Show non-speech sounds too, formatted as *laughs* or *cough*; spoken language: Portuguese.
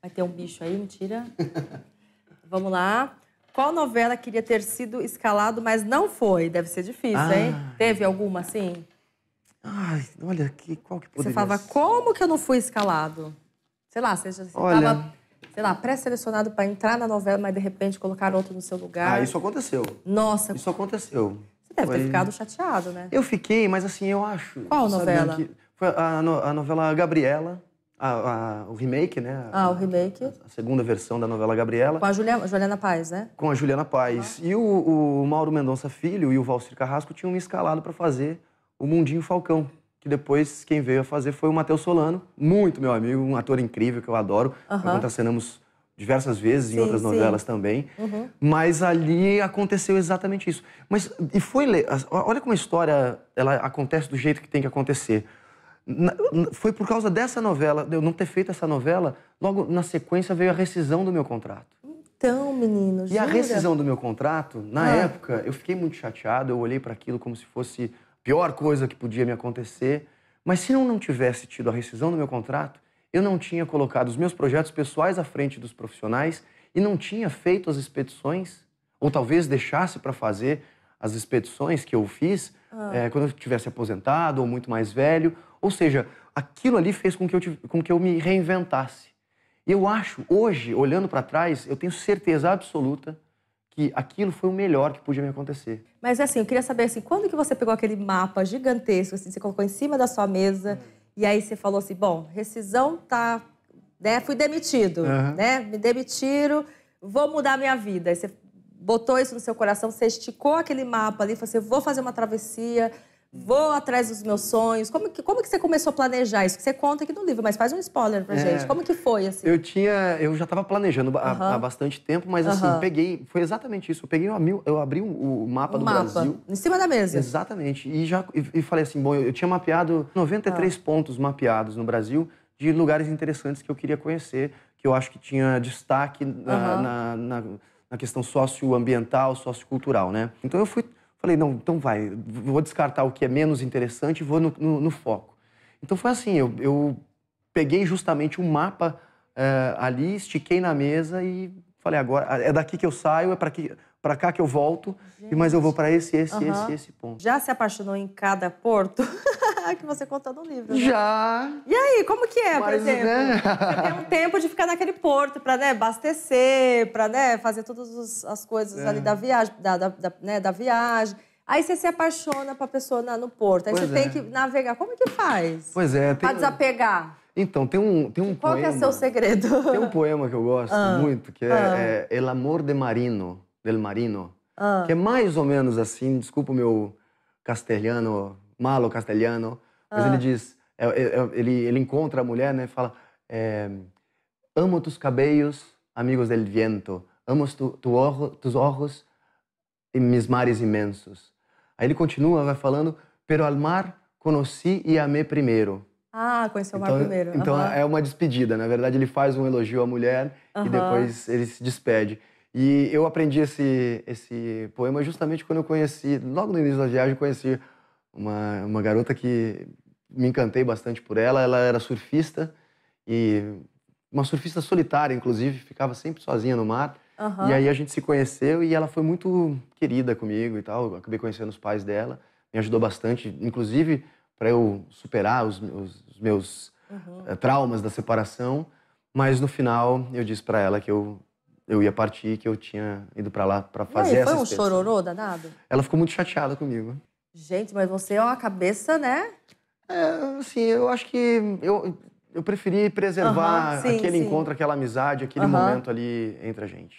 Vai ter um bicho aí, mentira. Vamos lá. Qual novela queria ter sido escalado, mas não foi? Deve ser difícil, ah. hein? Teve alguma assim? Ai, olha, que, qual que poderia Você falava, como que eu não fui escalado? Sei lá, você já estava, sei lá, pré-selecionado para entrar na novela, mas de repente colocaram outro no seu lugar. Ah, isso aconteceu. Nossa. Isso aconteceu. Você deve foi... ter ficado chateado, né? Eu fiquei, mas assim, eu acho... Qual novela? Que... Foi a, a novela Gabriela. A, a, o remake, né? Ah, o remake. A, a, segunda versão da novela Gabriela. Com a Juliana, Juliana Paz, né? Com a Juliana Paz. Ah. E o, o, Mauro Mendonça Filho e o Valcir Carrasco tinham me escalado para fazer o Mundinho Falcão, que depois quem veio a fazer foi o Matheus Solano, muito meu amigo, um ator incrível que eu adoro. Uh Contracenamos diversas vezes sim, em outras novelas sim. também. Uhum. Mas ali aconteceu exatamente isso. Mas e foi olha como a história ela acontece do jeito que tem que acontecer foi por causa dessa novela, de eu não ter feito essa novela, logo na sequência veio a rescisão do meu contrato. Então, menino, jura? E a rescisão do meu contrato, na ah. época, eu fiquei muito chateado, eu olhei para aquilo como se fosse a pior coisa que podia me acontecer. Mas se eu não tivesse tido a rescisão do meu contrato, eu não tinha colocado os meus projetos pessoais à frente dos profissionais e não tinha feito as expedições, ou talvez deixasse para fazer as expedições que eu fiz ah. é, quando eu tivesse aposentado ou muito mais velho, ou seja, aquilo ali fez com que eu, com que eu me reinventasse. Eu acho, hoje, olhando para trás, eu tenho certeza absoluta que aquilo foi o melhor que podia me acontecer. Mas assim, eu queria saber assim, quando que você pegou aquele mapa gigantesco, assim, você colocou em cima da sua mesa uhum. e aí você falou assim, bom, rescisão tá, né, fui demitido, uhum. né, me demitiram, vou mudar minha vida. Aí você botou isso no seu coração, você esticou aquele mapa ali, falou assim, vou fazer uma travessia, vou atrás dos meus sonhos. Como que, como que você começou a planejar isso? você conta aqui no livro, mas faz um spoiler pra é, gente. Como que foi, assim? Eu tinha... Eu já estava planejando há, há, bastante tempo, mas assim, peguei... Foi exatamente isso. Eu peguei... Eu abri o, mapa do mapa, Brasil. em cima da mesa. Exatamente. E já e, e falei assim, bom, eu, eu tinha mapeado 93 uhum. Ah. pontos mapeados no Brasil de lugares interessantes que eu queria conhecer, que eu acho que tinha destaque na, na, na, na questão socioambiental, sociocultural, né? Então eu fui Falei, não, então vai, vou descartar o que é menos interessante e vou no, no, no, foco. Então foi assim, eu, eu peguei justamente o um mapa uh, ali, estiquei na mesa e Falei, agora, é daqui que eu saio, é para para cá que eu volto, Gente. mas eu vou para esse, esse, uhum. esse, esse ponto. Já se apaixonou em cada porto? *laughs* que você conta no livro. Né? Já. E aí, como que é, mas, por né? exemplo? Né? Você tem um tempo de ficar naquele porto para né, abastecer, para né, fazer todas as coisas é. ali da viagem, da, da, da, né, da viagem. Aí você se apaixona para a pessoa no porto. Aí pois você é. tem que navegar. Como que faz? Pois é. Para tem... desapegar. Então, tem um, tem um Qual é poema. Qual é seu segredo? *laughs* Tem um poema que eu gosto ah, muito, que é, ah. é, El Amor de Marino, del Marino. Ah. Que é mais ou menos assim, desculpa o meu castelhano, malo castelhano, mas ele ah. diz: é, é, ele, ele encontra a mulher, né? Fala: é, Amo tus cabelos, amigos del viento. Amo tu, tu orro, tus orros e mis mares imensos. Aí ele continua, vai falando: Pero al mar conheci e amei primeiro. Ah, conheceu o Mar então, primeiro. Então uhum. é uma despedida. Na verdade, ele faz um elogio à mulher uhum. e depois ele se despede. E eu aprendi esse, esse poema justamente quando eu conheci, logo no início da viagem, conheci uma, uma garota que me encantei bastante por ela. Ela era surfista e uma surfista solitária, inclusive, ficava sempre sozinha no mar. Uhum. E aí a gente se conheceu e ela foi muito querida comigo e tal. Eu acabei conhecendo os pais dela, me ajudou bastante, inclusive para eu superar os, os, os meus uhum. Eh, traumas da separação. Mas no final eu disse para ela que eu eu ia partir, que eu tinha ido para lá para fazer essa. Foi um experiência. chororô danado? Ela ficou muito chateada comigo. Gente, mas você é uma cabeça, né? É, assim, eu acho que eu, eu preferi preservar uhum, sim, aquele sim. encontro, aquela amizade, aquele uhum. momento ali entre a gente.